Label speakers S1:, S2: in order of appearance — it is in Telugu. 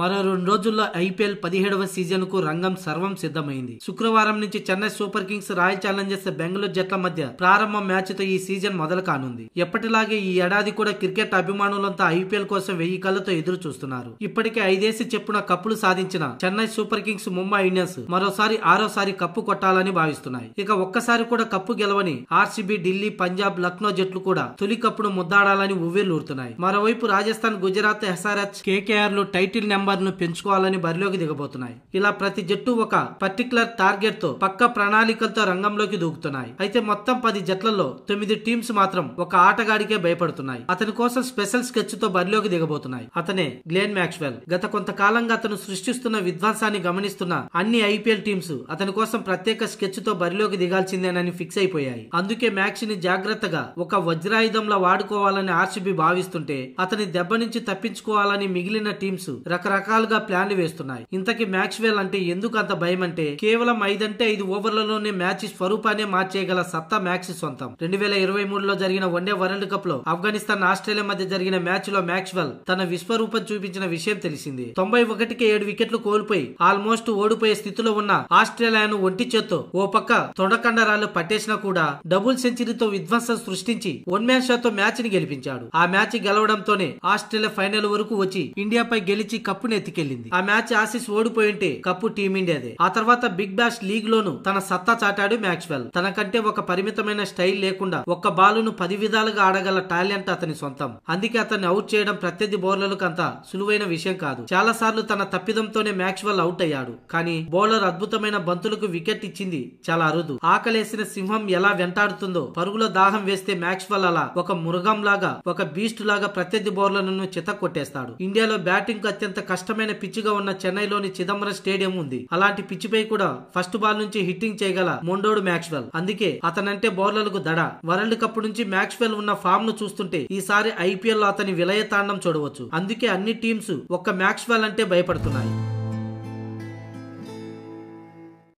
S1: మరో రెండు రోజుల్లో ఐపీఎల్ పదిహేడవ సీజన్ కు రంగం సర్వం సిద్ధమైంది శుక్రవారం నుంచి Chennai Super Kings Royal Challengers Bengaluru జట్ల మధ్య ప్రారంభ మ్యాచ్ తో ఈ సీజన్ మొదలు కానుంది ఎప్పటిలాగే ఈ ఏడాది కూడా క్రికెట్ అభిమానులంతా ఐపీఎల్ కోసం వెయ్యి కళ్ళతో ఎదురు చూస్తున్నారు ఇప్పటికే ఐదేసి చెప్పున కప్పులు సాధించిన Chennai Super Kings Mumbai Indians మరోసారి ఆరోసారి కప్పు కొట్టాలని భావిస్తున్నాయి ఇక ఒక్కసారి కూడా కప్పు గెలవని ఆర్సీబీ ఢిల్లీ పంజాబ్ లక్నో జట్లు కూడా తొలి కప్పును ముద్దాడాలని ఉవ్వేలూరుతున్నాయి మరోవైపు రాజస్థాన్ గుజరాత్ ఎస్ఆర్ఎస్ కేకేఆర్ లు టైటిల్ నెంబర్ నెంబర్ను పెంచుకోవాలని బరిలోకి దిగబోతున్నాయి ఇలా ప్రతి జట్టు ఒక పర్టికులర్ టార్గెట్ తో పక్క ప్రణాళికలతో రంగంలోకి దూకుతున్నాయి అయితే మొత్తం పది జట్లలో తొమ్మిది టీమ్స్ మాత్రం ఒక ఆటగాడికే భయపడుతున్నాయి అతని కోసం స్పెషల్ స్కెచ్ తో బరిలోకి దిగబోతున్నాయి అతనే గ్లేన్ మ్యాక్స్వెల్ గత కొంతకాలంగా అతను సృష్టిస్తున్న విధ్వంసాన్ని గమనిస్తున్న అన్ని ఐపీఎల్ టీమ్స్ అతని కోసం ప్రత్యేక స్కెచ్ తో బరిలోకి దిగాల్సిందేనని ఫిక్స్ అయిపోయాయి అందుకే మ్యాక్స్ ని జాగ్రత్తగా ఒక వజ్రాయుధంలా వాడుకోవాలని ఆర్సీబీ భావిస్తుంటే అతని దెబ్బ నుంచి తప్పించుకోవాలని మిగిలిన టీమ్స్ రకరకాల రకాలుగా ప్లాన్లు వేస్తున్నాయి ఇంతకీ వెల్ అంటే ఎందుకు అంత భయం అంటే కేవలం ఐదంటే ఐదు ఓవర్లలోనే మ్యాచ్ స్వరూపాన్ని మార్చేయగల సత్తా మ్యాక్స్ సొంతం రెండు వేల ఇరవై మూడులో జరిగిన వన్డే వరల్డ్ కప్ లో ఆఫ్ఘనిస్తాన్ ఆస్ట్రేలియా మధ్య జరిగిన మ్యాచ్ లో మ్యాక్స్వెల్ తన విశ్వరూపం చూపించిన విషయం తెలిసింది తొంభై ఒకటికి ఏడు వికెట్లు కోల్పోయి ఆల్మోస్ట్ ఓడిపోయే స్థితిలో ఉన్న ఆస్ట్రేలియాను ఒంటి చేత్తో ఓ పక్క తొండకండరాలు పట్టేసినా కూడా డబుల్ సెంచరీతో విధ్వంసం సృష్టించి వన్ మ్యాన్ షాతో మ్యాచ్ ని గెలిపించాడు ఆ మ్యాచ్ గెలవడంతోనే ఆస్ట్రేలియా ఫైనల్ వరకు వచ్చి ఇండియాపై గెలిచి కప్ కప్పును ఎత్తికెళ్లింది ఆ మ్యాచ్ ఆసిస్ ఓడిపోయింటే కప్పు టీమిండియాదే ఆ తర్వాత బిగ్ బ్యాష్ లీగ్ లోను తన సత్తా చాటాడు మ్యాక్స్వెల్ తనకంటే ఒక పరిమితమైన స్టైల్ లేకుండా ఒక్క బాలును పది విధాలుగా ఆడగల టాలెంట్ అతని సొంతం అందుకే అతన్ని అవుట్ చేయడం ప్రత్యర్థి బౌలర్లకు అంత సులువైన విషయం కాదు చాలా సార్లు తన తప్పిదంతోనే మ్యాక్స్వెల్ అవుట్ అయ్యాడు కానీ బౌలర్ అద్భుతమైన బంతులకు వికెట్ ఇచ్చింది చాలా అరుదు ఆకలేసిన సింహం ఎలా వెంటాడుతుందో పరుగుల దాహం వేస్తే మ్యాక్స్వెల్ అలా ఒక మృగం లాగా ఒక బీస్ట్ లాగా ప్రత్యర్థి బౌలర్లను చిత కొట్టేస్తాడు ఇండియాలో బ్యాటింగ్ అత్యంత కష్టమైన పిచ్చుగా ఉన్న చెన్నైలోని చిదంబరం స్టేడియం ఉంది అలాంటి పిచ్చిపై కూడా ఫస్ట్ బాల్ నుంచి హిట్టింగ్ చేయగల మొండోడు మ్యాక్స్వెల్ అందుకే అతనంటే బౌలర్లకు దడ వరల్డ్ కప్ నుంచి మ్యాక్స్వెల్ ఉన్న ఫామ్ ను చూస్తుంటే ఈసారి ఐపీఎల్ లో అతని విలయతాండం చూడవచ్చు అందుకే అన్ని టీమ్స్ ఒక్క మ్యాక్స్వెల్ అంటే భయపడుతున్నాయి